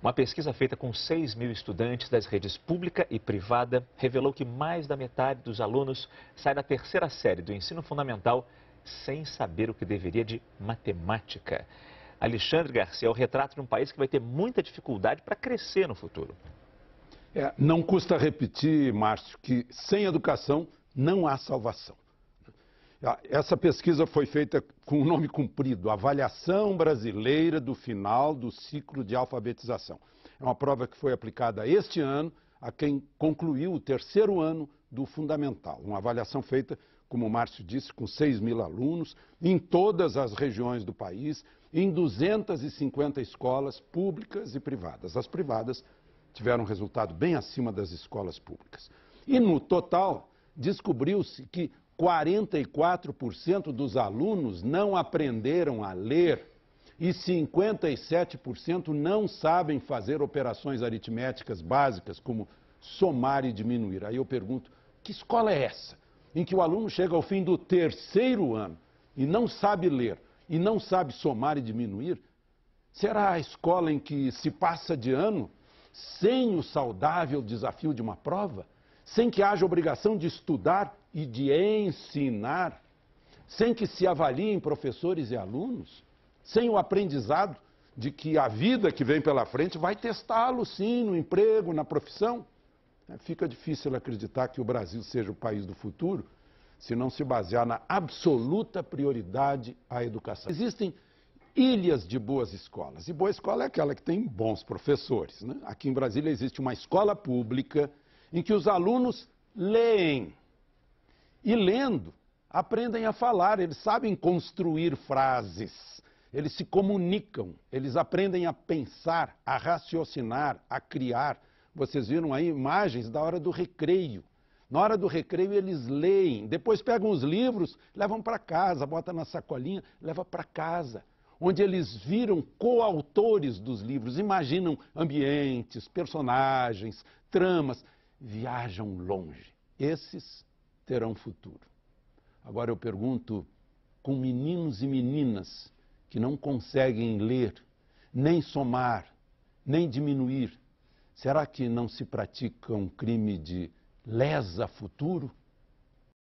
Uma pesquisa feita com 6 mil estudantes das redes pública e privada revelou que mais da metade dos alunos sai da terceira série do ensino fundamental sem saber o que deveria de matemática. Alexandre Garcia é o retrato de um país que vai ter muita dificuldade para crescer no futuro. É, não custa repetir, Márcio, que sem educação não há salvação. Ah, essa pesquisa foi feita com o um nome comprido, Avaliação Brasileira do Final do Ciclo de Alfabetização. É uma prova que foi aplicada este ano a quem concluiu o terceiro ano do fundamental. Uma avaliação feita, como o Márcio disse, com 6 mil alunos, em todas as regiões do país, em 250 escolas públicas e privadas. As privadas tiveram resultado bem acima das escolas públicas. E no total, descobriu-se que 44% dos alunos não aprenderam a ler e 57% não sabem fazer operações aritméticas básicas, como somar e diminuir. Aí eu pergunto, que escola é essa? Em que o aluno chega ao fim do terceiro ano e não sabe ler, e não sabe somar e diminuir? Será a escola em que se passa de ano sem o saudável desafio de uma prova? sem que haja obrigação de estudar e de ensinar, sem que se avaliem professores e alunos, sem o aprendizado de que a vida que vem pela frente vai testá-lo sim no emprego, na profissão. É, fica difícil acreditar que o Brasil seja o país do futuro se não se basear na absoluta prioridade à educação. Existem ilhas de boas escolas, e boa escola é aquela que tem bons professores. Né? Aqui em Brasília existe uma escola pública em que os alunos leem. E lendo, aprendem a falar, eles sabem construir frases, eles se comunicam, eles aprendem a pensar, a raciocinar, a criar. Vocês viram aí imagens da hora do recreio. Na hora do recreio eles leem, depois pegam os livros, levam para casa, bota na sacolinha, leva para casa, onde eles viram coautores dos livros, imaginam ambientes, personagens, tramas, viajam longe. Esses terão futuro. Agora eu pergunto com meninos e meninas que não conseguem ler, nem somar, nem diminuir, será que não se pratica um crime de lesa futuro?